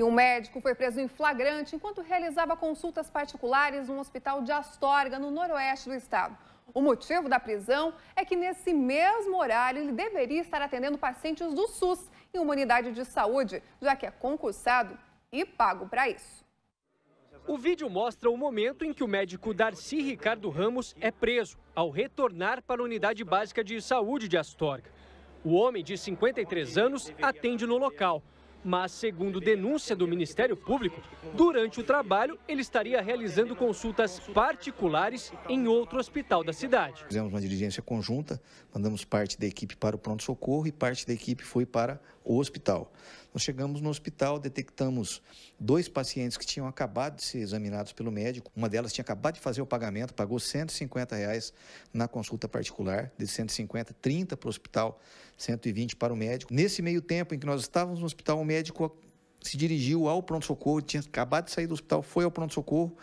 E um médico foi preso em flagrante enquanto realizava consultas particulares num hospital de Astorga, no noroeste do estado. O motivo da prisão é que nesse mesmo horário ele deveria estar atendendo pacientes do SUS em uma unidade de saúde, já que é concursado e pago para isso. O vídeo mostra o momento em que o médico Darcy Ricardo Ramos é preso ao retornar para a unidade básica de saúde de Astorga. O homem de 53 anos atende no local. Mas, segundo denúncia do Ministério Público, durante o trabalho ele estaria realizando consultas particulares em outro hospital da cidade. Fizemos uma diligência conjunta, mandamos parte da equipe para o pronto-socorro e parte da equipe foi para o hospital. Nós chegamos no hospital, detectamos dois pacientes que tinham acabado de ser examinados pelo médico. Uma delas tinha acabado de fazer o pagamento, pagou 150 reais na consulta particular, de 150, 30 para o hospital, 120 para o médico. Nesse meio tempo em que nós estávamos no hospital, o médico se dirigiu ao pronto-socorro, tinha acabado de sair do hospital, foi ao pronto-socorro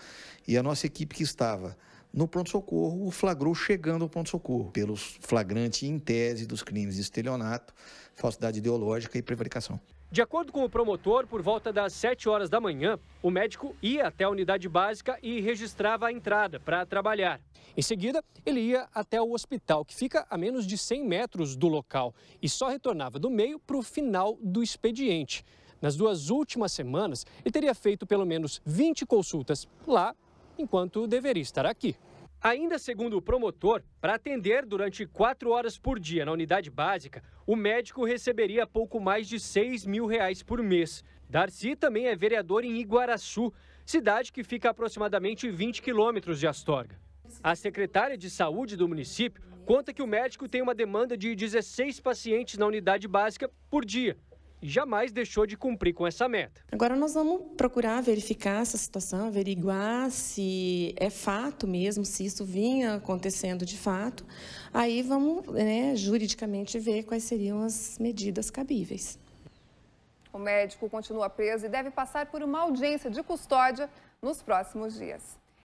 e a nossa equipe que estava no pronto-socorro o flagrou chegando ao pronto-socorro pelos flagrante em tese dos crimes de estelionato, falsidade ideológica e prevaricação. De acordo com o promotor, por volta das 7 horas da manhã, o médico ia até a unidade básica e registrava a entrada para trabalhar. Em seguida, ele ia até o hospital, que fica a menos de 100 metros do local, e só retornava do meio para o final do expediente. Nas duas últimas semanas, ele teria feito pelo menos 20 consultas lá, enquanto deveria estar aqui. Ainda segundo o promotor, para atender durante quatro horas por dia na unidade básica, o médico receberia pouco mais de 6 mil reais por mês. Darcy também é vereador em Iguaraçu, cidade que fica a aproximadamente 20 quilômetros de Astorga. A secretária de saúde do município conta que o médico tem uma demanda de 16 pacientes na unidade básica por dia jamais deixou de cumprir com essa meta. Agora nós vamos procurar verificar essa situação, averiguar se é fato mesmo, se isso vinha acontecendo de fato. Aí vamos né, juridicamente ver quais seriam as medidas cabíveis. O médico continua preso e deve passar por uma audiência de custódia nos próximos dias.